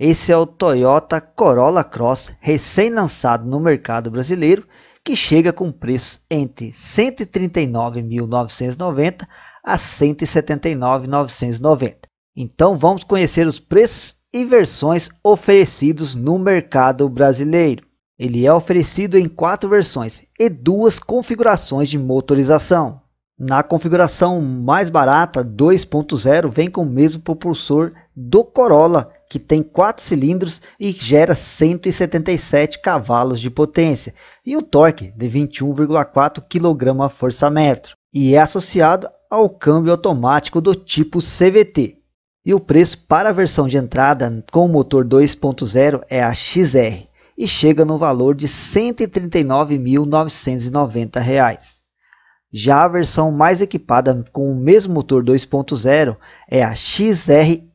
Esse é o Toyota Corolla Cross recém-lançado no mercado brasileiro, que chega com preço entre R$ 139.990 a R$ 179.990. Então vamos conhecer os preços e versões oferecidos no mercado brasileiro. Ele é oferecido em quatro versões e duas configurações de motorização. Na configuração mais barata 2.0 vem com o mesmo propulsor do Corolla, que tem 4 cilindros e gera 177 cavalos de potência e um torque de 21,4 kgfm e é associado ao câmbio automático do tipo CVT. E o preço para a versão de entrada com motor 2.0 é a XR e chega no valor de R$ 139.990. Já a versão mais equipada com o mesmo motor 2.0 é a XRE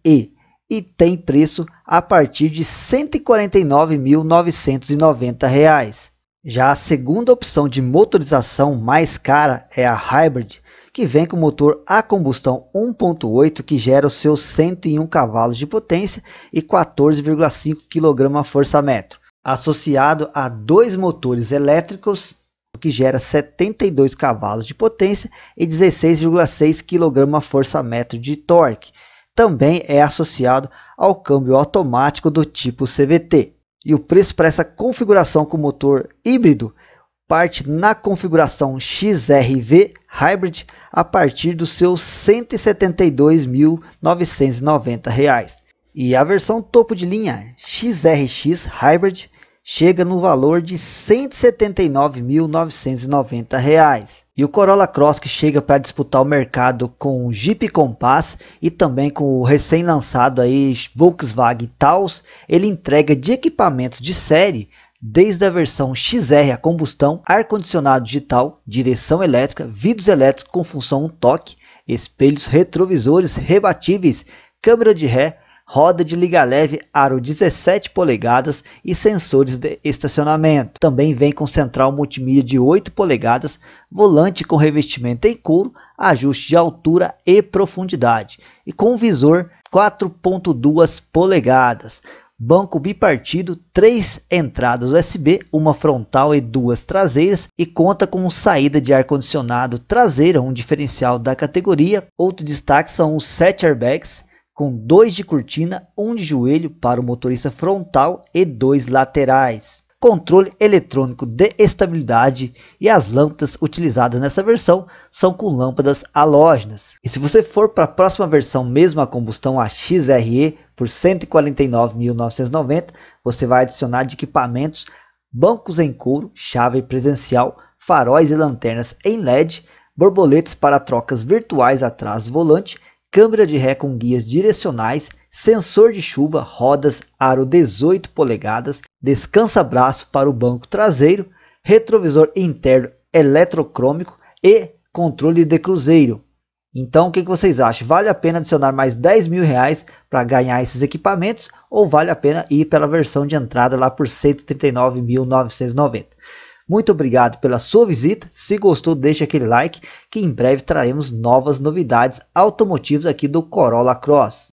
e tem preço a partir de R$ 149.990. Já a segunda opção de motorização mais cara é a Hybrid, que vem com motor a combustão 1.8 que gera os seus 101 cavalos de potência e 14,5 kgfm, associado a dois motores elétricos que gera 72 cavalos de potência e 16,6 kgfm de torque. Também é associado ao câmbio automático do tipo CVT. E o preço para essa configuração com motor híbrido parte na configuração XRV Hybrid a partir dos seus R$ 172.990. E a versão topo de linha XRX Hybrid chega no valor de R$ 179.990. E o Corolla Cross que chega para disputar o mercado com o Jeep Compass e também com o recém-lançado aí Volkswagen Taos, ele entrega de equipamentos de série desde a versão XR a combustão, ar-condicionado digital, direção elétrica, vidros elétricos com função toque, espelhos retrovisores rebatíveis, câmera de ré, roda de liga leve aro 17 polegadas e sensores de estacionamento. Também vem com central multimídia de 8 polegadas, volante com revestimento em couro, ajuste de altura e profundidade e com visor 4.2 polegadas. Banco bipartido, três entradas USB, uma frontal e duas traseiras e conta com saída de ar condicionado traseira, um diferencial da categoria. Outro destaque são os 7 airbags com dois de cortina, um de joelho para o motorista frontal e dois laterais. Controle eletrônico de estabilidade e as lâmpadas utilizadas nessa versão são com lâmpadas halógenas. E se você for para a próxima versão mesmo a combustão a XRE por 149.990, você vai adicionar de equipamentos, bancos em couro, chave presencial, faróis e lanternas em LED, borboletes para trocas virtuais atrás do volante câmera de ré com guias direcionais, sensor de chuva, rodas aro 18 polegadas, descansa-braço para o banco traseiro, retrovisor interno eletrocrômico e controle de cruzeiro. Então, o que, que vocês acham? Vale a pena adicionar mais 10 mil reais para ganhar esses equipamentos ou vale a pena ir pela versão de entrada lá por 139.990? Muito obrigado pela sua visita. Se gostou, deixe aquele like que em breve traremos novas novidades automotivas aqui do Corolla Cross.